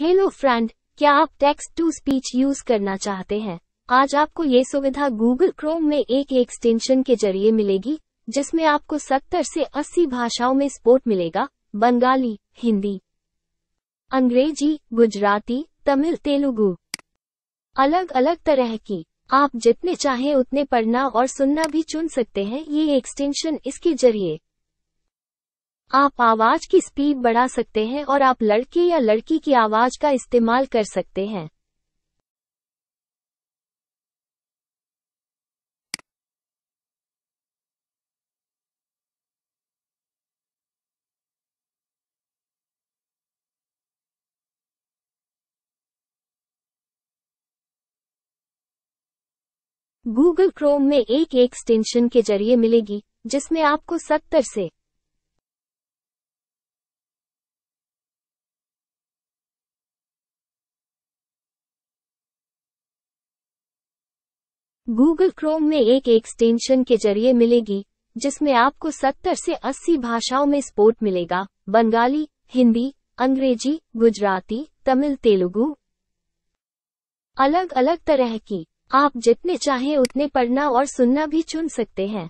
hello friend क्या आप text to speech use करना चाहते हैं आज आपको ये सुविधा गूगल क्रोम में एक एक्सटेंशन के जरिए मिलेगी जिसमें आपको 70 से 80 भाषाओं में सपोर्ट मिलेगा बंगाली हिंदी अंग्रेजी गुजराती तमिल तेलुगु अलग अलग तरह की आप जितने चाहें उतने पढ़ना और सुनना भी चुन सकते हैं ये एक्सटेंशन इसके जरिए आप आवाज की स्पीड बढ़ा सकते हैं और आप लड़के या लड़की की आवाज का इस्तेमाल कर सकते हैं गूगल क्रोम में एक एक्सटेंशन के जरिए मिलेगी जिसमें आपको 70 से गूगल क्रोम में एक एक्सटेंशन के जरिए मिलेगी जिसमें आपको 70 से 80 भाषाओं में स्पोर्ट मिलेगा बंगाली हिंदी अंग्रेजी गुजराती तमिल तेलुगु अलग अलग तरह की आप जितने चाहें उतने पढ़ना और सुनना भी चुन सकते हैं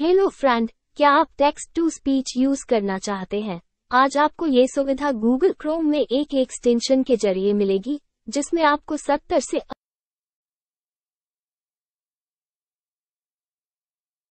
हेलो फ्रेंड क्या आप टेक्स्ट टू स्पीच यूज करना चाहते हैं आज आपको ये सुविधा गूगल क्रोम में एक एक्सटेंशन के जरिए मिलेगी जिसमें आपको सत्तर से